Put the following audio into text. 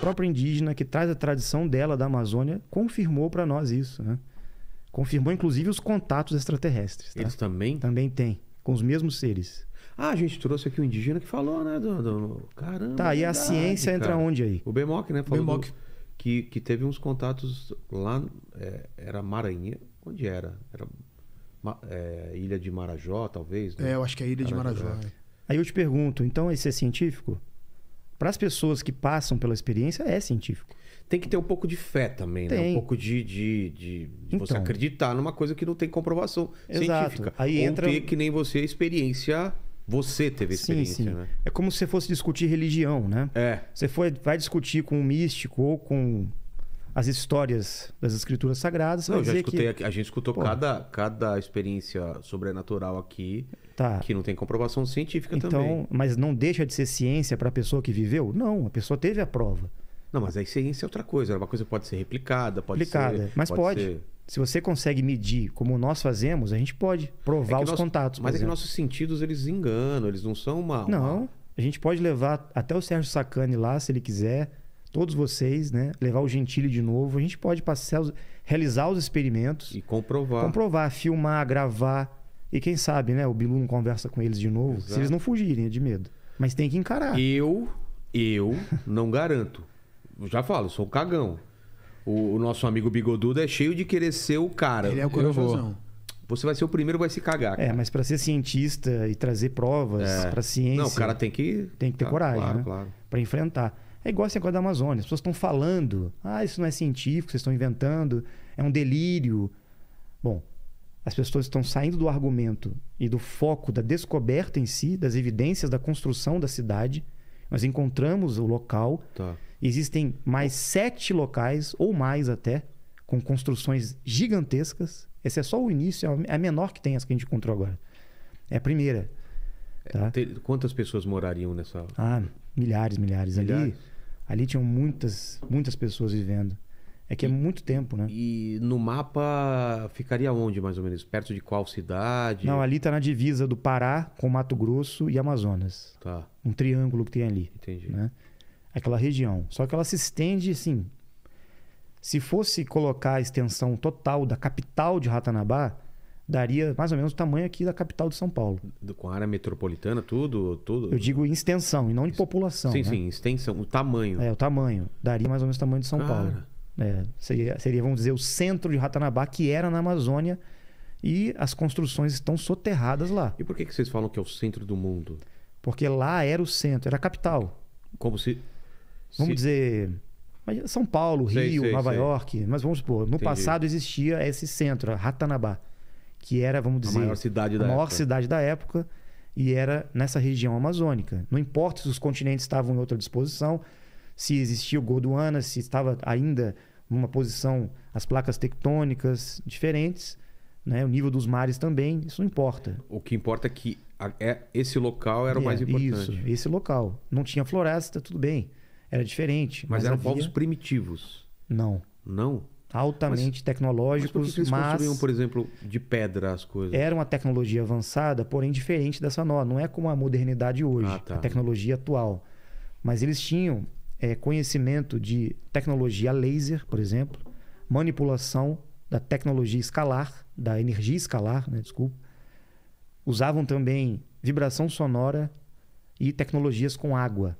própria indígena, que traz a tradição dela da Amazônia, confirmou para nós isso. Né? Confirmou, inclusive, os contatos extraterrestres. Tá? Eles também? Também tem, com os mesmos seres. Ah, a gente trouxe aqui o um indígena que falou, né? Do, do... Caramba. Tá, e a ciência cara. entra onde aí? O Bemoc, né? Falou Bemoc. Do... que, que teve uns contatos lá, é, era Maranhão. Onde era? Era é, Ilha de Marajó, talvez? Né? É, eu acho que é a Ilha de Marajó. É. Aí eu te pergunto, então esse é científico? para as pessoas que passam pela experiência, é científico. Tem que ter um pouco de fé também, tem. né? Um pouco de, de, de, de então, você acreditar numa coisa que não tem comprovação exato. científica. Aí Ou entra... ter que nem você experiência você teve experiência, sim, sim. né? É como se você fosse discutir religião, né? É. Você foi, vai discutir com um místico ou com as histórias das escrituras sagradas. Não, já escutei, que... a gente escutou cada, cada experiência sobrenatural aqui, tá. que não tem comprovação científica então, também. Mas não deixa de ser ciência para a pessoa que viveu? Não, a pessoa teve a prova. Não, mas a ciência é outra coisa. Uma coisa pode ser replicada, pode replicada, ser... mas pode. pode. Ser... Se você consegue medir como nós fazemos, a gente pode provar é os contatos. Mas exemplo. é que nossos sentidos, eles enganam, eles não são mal Não, a gente pode levar até o Sérgio Sacani lá, se ele quiser todos vocês, né? Levar o Gentile de novo. A gente pode passar, realizar os experimentos. E comprovar. Comprovar, filmar, gravar. E quem sabe, né? O Bilu não conversa com eles de novo. Exato. Se eles não fugirem é de medo. Mas tem que encarar. Eu, eu não garanto. já falo, sou cagão. O, o, nosso amigo Bigodudo é cheio de querer ser o cara. Ele é o corajosão. Você vai ser o primeiro vai se cagar. É, cara. É, mas para ser cientista e trazer provas é. para ciência. Não, o cara tem que. Tem que ter tá, coragem, claro, né? Claro. Para enfrentar. É igual esse negócio da Amazônia. As pessoas estão falando. Ah, isso não é científico, vocês estão inventando. É um delírio. Bom, as pessoas estão saindo do argumento e do foco da descoberta em si, das evidências da construção da cidade. Nós encontramos o local. Tá. Existem mais sete locais, ou mais até, com construções gigantescas. Esse é só o início, é a é menor que tem as que a gente encontrou agora. É a primeira. É, tá? Quantas pessoas morariam nessa? Ah, milhares, milhares, milhares. ali. Ali tinham muitas, muitas pessoas vivendo. É que é e, é muito tempo, né? E no mapa ficaria onde, mais ou menos? Perto de qual cidade? Não, ali está na divisa do Pará com Mato Grosso e Amazonas. Tá. Um triângulo que tem ali. Entendi. Né? Aquela região. Só que ela se estende, assim. Se fosse colocar a extensão total da capital de Ratanabá, daria mais ou menos o tamanho aqui da capital de São Paulo. com a área metropolitana, tudo, tudo? Eu digo em extensão, e não de população. Sim, né? sim, extensão, o tamanho. É, o tamanho. Daria mais ou menos o tamanho de São Cara. Paulo. É, seria, seria, vamos dizer, o centro de Ratanabá, que era na Amazônia, e as construções estão soterradas lá. E por que, que vocês falam que é o centro do mundo? Porque lá era o centro, era a capital. Como se. Vamos dizer. São Paulo, sei, Rio, sei, Nova sei. York, mas vamos supor, no Entendi. passado existia esse centro, Ratanabá que era, vamos dizer, a maior cidade, a da, maior época. cidade da época, e era nessa região amazônica. Não importa se os continentes estavam em outra disposição, se existia o Gondwana, se estava ainda numa posição, as placas tectônicas diferentes, né? o nível dos mares também, isso não importa. O que importa é que a, é, esse local era é, o mais importante. Isso, esse local. Não tinha floresta, tudo bem, era diferente. Mas, mas eram havia... povos primitivos. Não. Não? altamente mas tecnológicos, mas... Por que eles mas construíam, por exemplo, de pedra as coisas? Era uma tecnologia avançada, porém diferente dessa nossa. Não é como a modernidade hoje, ah, tá. a tecnologia atual. Mas eles tinham é, conhecimento de tecnologia laser, por exemplo, manipulação da tecnologia escalar, da energia escalar, né? desculpa. Usavam também vibração sonora e tecnologias com água.